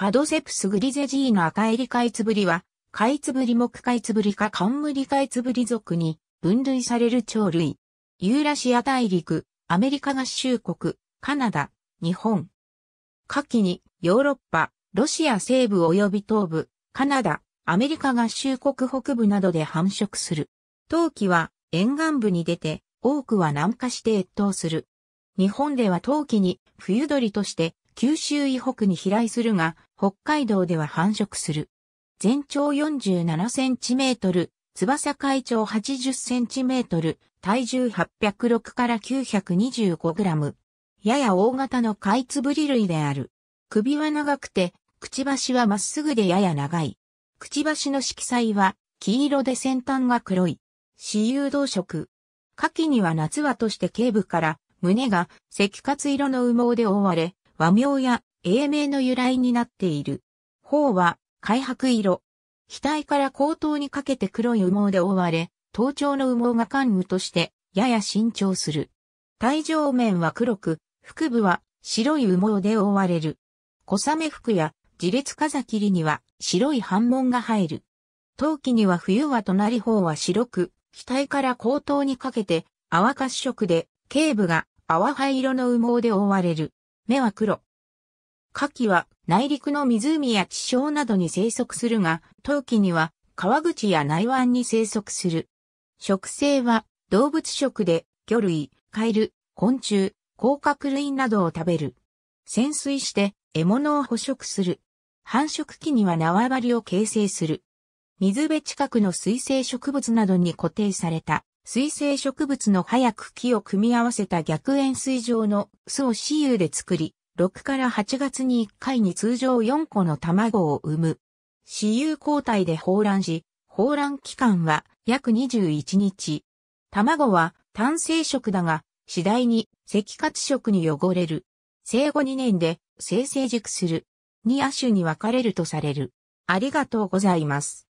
パドセプスグリゼジーの赤エリカイツブリは、カイツブリ木カイツブリか冠カイツブリ属に分類される鳥類。ユーラシア大陸、アメリカ合衆国、カナダ、日本。夏季にヨーロッパ、ロシア西部及び東部、カナダ、アメリカ合衆国北部などで繁殖する。冬季は沿岸部に出て、多くは南下して越冬する。日本では冬季に冬鳥として九州以北に飛来するが、北海道では繁殖する。全長47センチメートル、翼海長80センチメートル、体重806から925グラム。やや大型のカイツブリ類である。首は長くて、くちばしはまっすぐでやや長い。くちばしの色彩は、黄色で先端が黒い。私有動色。夏季には夏はとして頸部から、胸が赤活色の羽毛で覆われ、和名や英名の由来になっている。頬は、開白色。額から後頭にかけて黒い羽毛で覆われ、頭頂の羽毛が関羽として、やや伸長する。体上面は黒く、腹部は白い羽毛で覆われる。小雨服や自列風切には白い反紋が入る。陶器には冬は隣方は白く、額から後頭にかけて、泡褐色で、頸部が泡灰色の羽毛で覆われる。目は黒。カキは内陸の湖や地表などに生息するが、冬季には川口や内湾に生息する。食性は動物食で魚類、カエル、昆虫、甲殻類などを食べる。潜水して獲物を捕食する。繁殖期には縄張りを形成する。水辺近くの水生植物などに固定された水生植物の早く木を組み合わせた逆円錐状の巣を私有で作り、6から8月に1回に通常4個の卵を産む。私有交代で放卵し、放卵期間は約21日。卵は単生食だが、次第に赤褐色に汚れる。生後2年で生成熟する。2亜種に分かれるとされる。ありがとうございます。